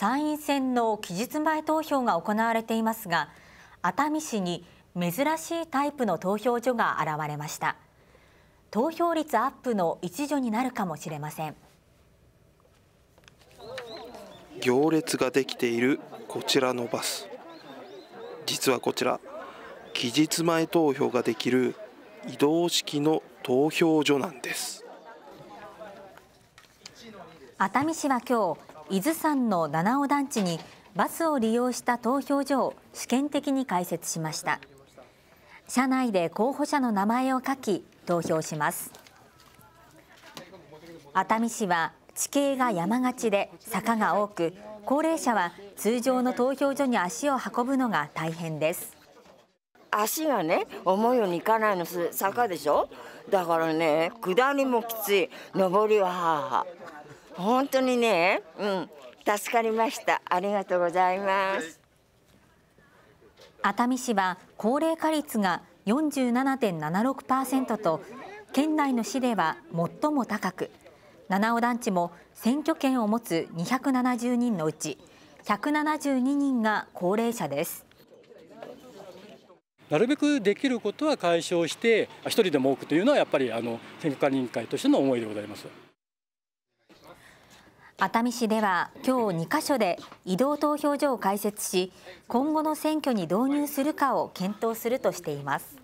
参院選の期日前投票が行われていますが熱海市に珍しいタイプの投票所が現れました投票率アップの一助になるかもしれません行列ができているこちらのバス実はこちら期日前投票ができる移動式の投票所なんです熱海市は今日伊豆山の七尾団地にバスを利用した投票所を試験的に開設しました社内で候補者の名前を書き投票します熱海市は地形が山がちで坂が多く高齢者は通常の投票所に足を運ぶのが大変です足がね思うようにいかないの坂でしょだからね下りもきつい上りははは本当にね、うん、助かりました。ありがとうございます。熱海市は高齢化率が47.76%と県内の市では最も高く七尾団地も選挙権を持つ270人のうち172人が高齢者ですなるべくできることは解消して一人でも多くというのはやっぱりあの選挙管理委員会としての思いでございます。熱海市では今日2カ所で移動投票所を開設し今後の選挙に導入するかを検討するとしています